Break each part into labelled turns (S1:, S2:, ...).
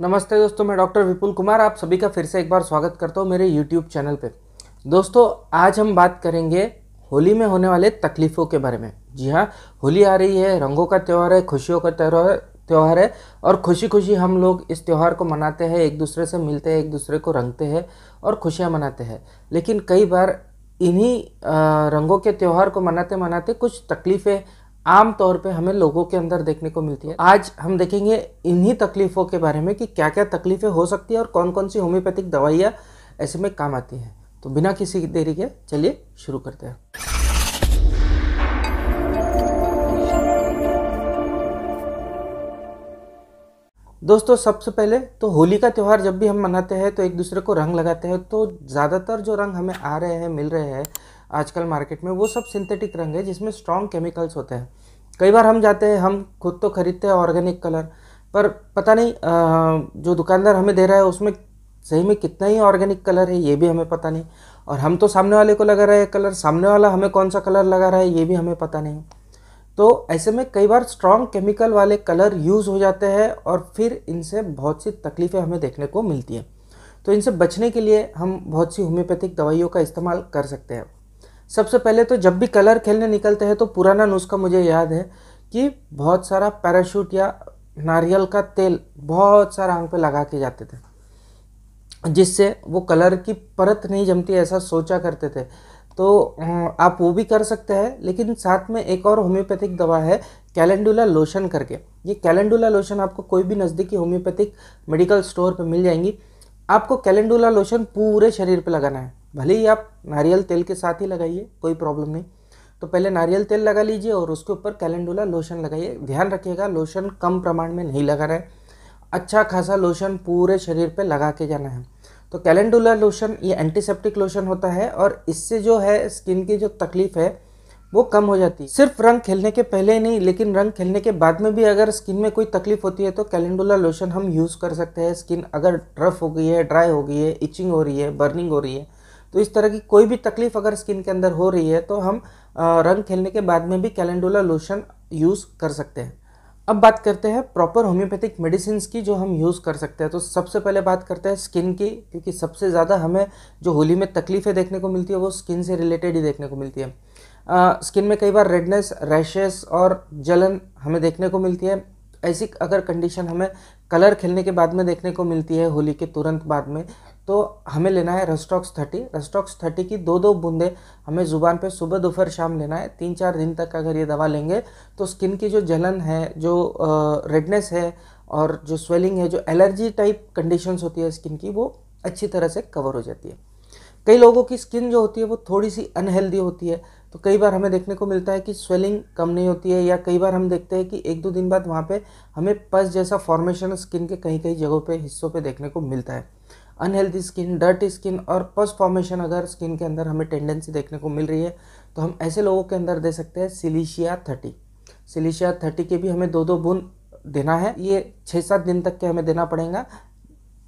S1: नमस्ते दोस्तों मैं डॉक्टर विपुल कुमार आप सभी का फिर से एक बार स्वागत करता हूँ मेरे यूट्यूब चैनल पे दोस्तों आज हम बात करेंगे होली में होने वाले तकलीफ़ों के बारे में जी हाँ होली आ रही है रंगों का त्यौहार है खुशियों का त्यौहार त्यौहार है और खुशी खुशी हम लोग इस त्यौहार को मनाते हैं एक दूसरे से मिलते हैं एक दूसरे को रंगते हैं और खुशियाँ मनाते हैं लेकिन कई बार इन्हीं रंगों के त्यौहार को मनाते मनाते कुछ तकलीफ़ें आम तौर पे हमें लोगों के अंदर देखने को मिलती है आज हम देखेंगे इन्हीं तकलीफ़ों के बारे में कि क्या क्या तकलीफ़ें हो सकती है और कौन कौन सी होम्योपैथिक दवाइयाँ ऐसे में काम आती हैं तो बिना किसी देरी के चलिए शुरू करते हैं दोस्तों सबसे पहले तो होली का त्यौहार जब भी हम मनाते हैं तो एक दूसरे को रंग लगाते हैं तो ज़्यादातर जो रंग हमें आ रहे हैं मिल रहे हैं आजकल मार्केट में वो सब सिंथेटिक रंग है जिसमें स्ट्रॉन्ग केमिकल्स होते हैं कई बार हम जाते हैं हम खुद तो खरीदते हैं ऑर्गेनिक कलर पर पता नहीं जो दुकानदार हमें दे रहा है उसमें सही में कितना ही ऑर्गेनिक कलर है ये भी हमें पता नहीं और हम तो सामने वाले को लगा रहे हैं कलर सामने वाला हमें कौन सा कलर लगा रहा है ये भी हमें पता नहीं तो ऐसे में कई बार स्ट्रॉन्ग केमिकल वाले कलर यूज़ हो जाते हैं और फिर इनसे बहुत सी तकलीफ़ें हमें देखने को मिलती हैं तो इनसे बचने के लिए हम बहुत सी होम्योपैथिक दवाइयों का इस्तेमाल कर सकते हैं सबसे पहले तो जब भी कलर खेलने निकलते हैं तो पुराना नुस्खा मुझे याद है कि बहुत सारा पैराशूट या नारियल का तेल बहुत सारा आंख पे लगा के जाते थे जिससे वो कलर की परत नहीं जमती ऐसा सोचा करते थे तो आप वो भी कर सकते हैं लेकिन साथ में एक और होम्योपैथिक दवा है कैलेंडुला लोशन करके ये कैलेंडुला लोशन आपको कोई भी नज़दीकी होम्योपैथिक मेडिकल स्टोर पर मिल जाएंगी आपको कैलेंडुला लोशन पूरे शरीर पर लगाना है भले ही आप नारियल तेल के साथ ही लगाइए कोई प्रॉब्लम नहीं तो पहले नारियल तेल लगा लीजिए और उसके ऊपर कैलेंडुला लोशन लगाइए ध्यान रखिएगा लोशन कम प्रमाण में नहीं लगा रहा है अच्छा खासा लोशन पूरे शरीर पे लगा के जाना है तो कैलेंडुला लोशन ये एंटीसेप्टिक लोशन होता है और इससे जो है स्किन की जो तकलीफ़ है वो कम हो जाती है सिर्फ रंग खेलने के पहले नहीं लेकिन रंग खेलने के बाद में भी अगर स्किन में कोई तकलीफ होती है तो कैलेंडुला लोशन हम यूज़ कर सकते हैं स्किन अगर रफ हो गई है ड्राई हो गई है इचिंग हो रही है बर्निंग हो रही है तो इस तरह की कोई भी तकलीफ अगर स्किन के अंदर हो रही है तो हम रंग खेलने के बाद में भी कैलेंडोला लोशन यूज़ कर सकते हैं अब बात करते हैं प्रॉपर होम्योपैथिक मेडिसिन की जो हम यूज़ कर सकते हैं तो सबसे पहले बात करते हैं स्किन की क्योंकि सबसे ज़्यादा हमें जो होली में तकलीफ़ें देखने को मिलती है वो स्किन से रिलेटेड ही देखने को मिलती है आ, स्किन में कई बार रेडनेस रैशेस और जलन हमें देखने को मिलती है ऐसी अगर कंडीशन हमें कलर खेलने के बाद में देखने को मिलती है होली के तुरंत बाद में तो हमें लेना है रस्टॉक्स थर्टी रस्टॉक्स थर्टी की दो दो बूंदें हमें ज़ुबान पे सुबह दोपहर शाम लेना है तीन चार दिन तक अगर ये दवा लेंगे तो स्किन की जो जलन है जो रेडनेस है और जो स्वेलिंग है जो एलर्जी टाइप कंडीशंस होती है स्किन की वो अच्छी तरह से कवर हो जाती है कई लोगों की स्किन जो होती है वो थोड़ी सी अनहेल्दी होती है तो कई बार हमें देखने को मिलता है कि स्वेलिंग कम नहीं होती है या कई बार हम देखते हैं कि एक दो दिन बाद वहाँ पे हमें पस जैसा फॉर्मेशन स्किन के कहीं कई जगहों पे हिस्सों पे देखने को मिलता है अनहेल्दी स्किन डर्टी स्किन और पस फॉर्मेशन अगर स्किन के अंदर हमें टेंडेंसी देखने को मिल रही है तो हम ऐसे लोगों के अंदर दे सकते हैं सिलीशिया थर्टी सिलीशिया थर्टी के भी हमें दो दो बूंद देना है ये छः सात दिन तक के हमें देना पड़ेगा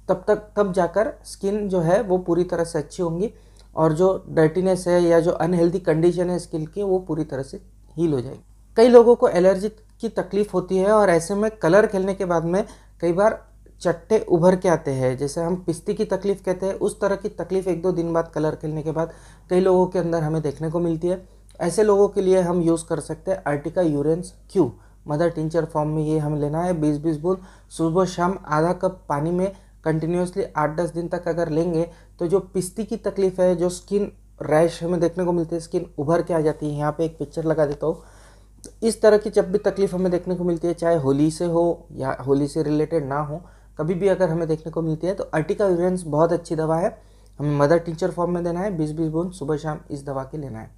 S1: तब तक तब जाकर स्किन जो है वो पूरी तरह से अच्छी होंगी और जो डर्टीनेस है या जो अनहेल्दी कंडीशन है स्किन की वो पूरी तरह से हील हो जाएगी कई लोगों को एलर्जी की तकलीफ़ होती है और ऐसे में कलर खेलने के बाद में कई बार चट्टे उभर के आते हैं जैसे हम पिस्ती की तकलीफ़ कहते हैं उस तरह की तकलीफ़ एक दो दिन बाद कलर खेलने के बाद कई लोगों के अंदर हमें देखने को मिलती है ऐसे लोगों के लिए हम यूज़ कर सकते हैं urtica urens Q mother tincture form में ये हमें लेना है बीस बीस बूंद सुबह शाम आधा कप पानी में कंटिन्यूसली आठ दस दिन तक अगर लेंगे तो जो पिस्ती की तकलीफ़ है जो स्किन रैश हमें देखने को मिलती है स्किन उभर के आ जाती है यहाँ पे एक पिक्चर लगा देता हूँ इस तरह की जब भी तकलीफ़ हमें देखने को मिलती है चाहे होली से हो या होली से रिलेटेड ना हो कभी भी अगर हमें देखने को मिलती है तो अर्टिका यूरेंस बहुत अच्छी दवा है हमें मदर टीचर फॉर्म में देना है बीस बीस बूंद सुबह शाम इस दवा के लेना है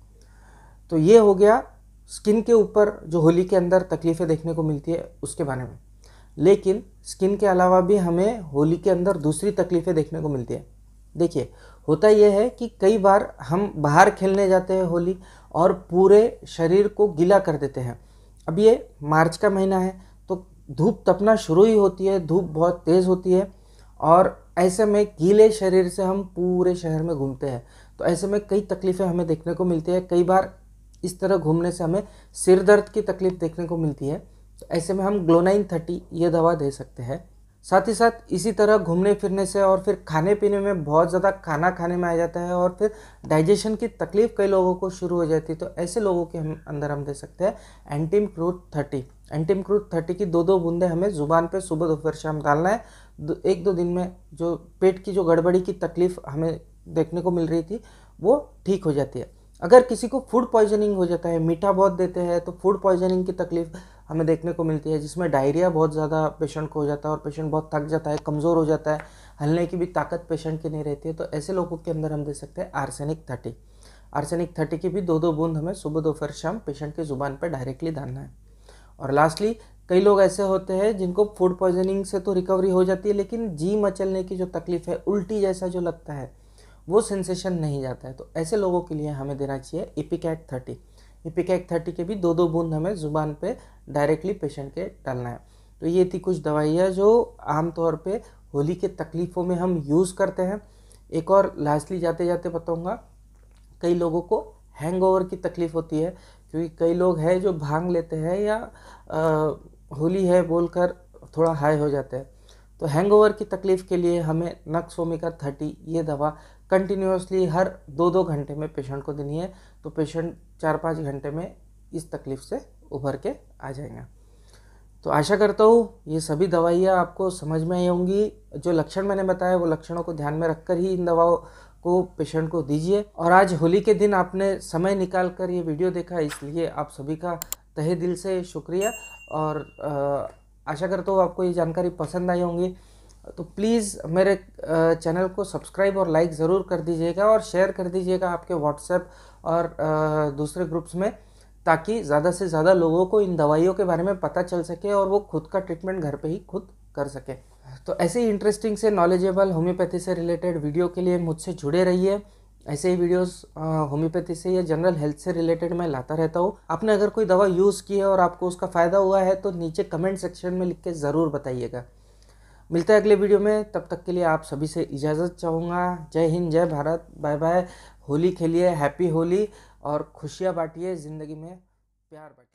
S1: तो ये हो गया स्किन के ऊपर जो होली के अंदर तकलीफ़ें देखने को मिलती है उसके बारे में लेकिन स्किन के अलावा भी हमें होली के अंदर दूसरी तकलीफ़ें देखने को मिलती है देखिए होता यह है कि कई बार हम बाहर खेलने जाते हैं होली और पूरे शरीर को गीला कर देते हैं अब ये मार्च का महीना है धूप तपना शुरू ही होती है धूप बहुत तेज़ होती है और ऐसे में गीले शरीर से हम पूरे शहर में घूमते हैं तो ऐसे में कई तकलीफ़ें हमें देखने को मिलती है कई बार इस तरह घूमने से हमें सिर दर्द की तकलीफ़ देखने को मिलती है तो ऐसे में हम ग्लोनाइन थर्टी ये दवा दे सकते हैं साथ ही साथ इसी तरह घूमने फिरने से और फिर खाने पीने में बहुत ज़्यादा खाना खाने में आ जाता है और फिर डाइजेशन की तकलीफ़ कई लोगों को शुरू हो जाती है तो ऐसे लोगों के हम अंदर हम दे सकते हैं एंटीम क्रूट थर्टी एंटीम क्रूट थर्टी की दो दो बूंदें हमें ज़ुबान पे सुबह दोपहर शाम डालना है दो, एक दो दिन में जो पेट की जो गड़बड़ी की तकलीफ़ हमें देखने को मिल रही थी वो ठीक हो जाती है अगर किसी को फूड पॉइजनिंग हो जाता है मीठा बहुत देते हैं तो फूड पॉइजनिंग की तकलीफ़ हमें देखने को मिलती है जिसमें डायरिया बहुत ज़्यादा पेशेंट को हो जाता है और पेशेंट बहुत थक जाता है कमज़ोर हो जाता है हलने की भी ताकत पेशेंट की नहीं रहती है तो ऐसे लोगों के अंदर हम दे सकते हैं आर्सेनिक थर्टी आर्सेनिक थर्टी की भी दो दो बूंद हमें सुबह दोपहर शाम पेशेंट की ज़ुबान पर डायरेक्टली डालना है और लास्टली कई लोग ऐसे होते हैं जिनको फूड पॉइजनिंग से तो रिकवरी हो जाती है लेकिन जी मचलने की जो तकलीफ़ है उल्टी जैसा जो लगता है वो सेंसेशन नहीं जाता है तो ऐसे लोगों के लिए हमें देना चाहिए इपिकैट थर्टी ये एक थर्टी के भी दो दो बूंद हमें ज़ुबान पे डायरेक्टली पेशेंट के डालना है तो ये थी कुछ दवाइयाँ जो आमतौर पे होली के तकलीफ़ों में हम यूज़ करते हैं एक और लास्टली जाते जाते बताऊँगा कई लोगों को हैंगओवर की तकलीफ़ होती है क्योंकि कई लोग हैं जो भांग लेते हैं या आ, होली है बोलकर थोड़ा हाई हो जाते हैं तो हैंगओवर की तकलीफ़ के लिए हमें नक्सोमिका थर्टी ये दवा कंटिन्यूसली हर दो दो घंटे में पेशेंट को देनी है तो पेशेंट चार पाँच घंटे में इस तकलीफ़ से उभर के आ जाएगा तो आशा करता हूँ ये सभी दवाइयाँ आपको समझ में आई होंगी जो लक्षण मैंने बताया वो लक्षणों को ध्यान में रखकर ही इन दवाओं को पेशेंट को दीजिए और आज होली के दिन आपने समय निकाल कर ये वीडियो देखा इसलिए आप सभी का तहे दिल से शुक्रिया और आशा करता हूँ आपको ये जानकारी पसंद आई होंगी तो प्लीज़ मेरे चैनल को सब्सक्राइब और लाइक ज़रूर कर दीजिएगा और शेयर कर दीजिएगा आपके व्हाट्सएप और दूसरे ग्रुप्स में ताकि ज़्यादा से ज़्यादा लोगों को इन दवाइयों के बारे में पता चल सके और वो खुद का ट्रीटमेंट घर पे ही खुद कर सके तो ऐसे ही इंटरेस्टिंग से नॉलेजेबल होम्योपैथी से रिलेटेड वीडियो के लिए मुझसे जुड़े रहिए ऐसे ही वीडियोस होम्योपैथी से या जनरल हेल्थ से रिलेटेड मैं लाता रहता हूँ आपने अगर कोई दवा यूज़ की है और आपको उसका फ़ायदा हुआ है तो नीचे कमेंट सेक्शन में लिख के ज़रूर बताइएगा मिलता है अगले वीडियो में तब तक के लिए आप सभी से इजाज़त चाहूँगा जय हिंद जय भारत बाय बाय होली खेलिए हैप्पी होली और खुशियाँ बांटिए ज़िंदगी में प्यार बांटिए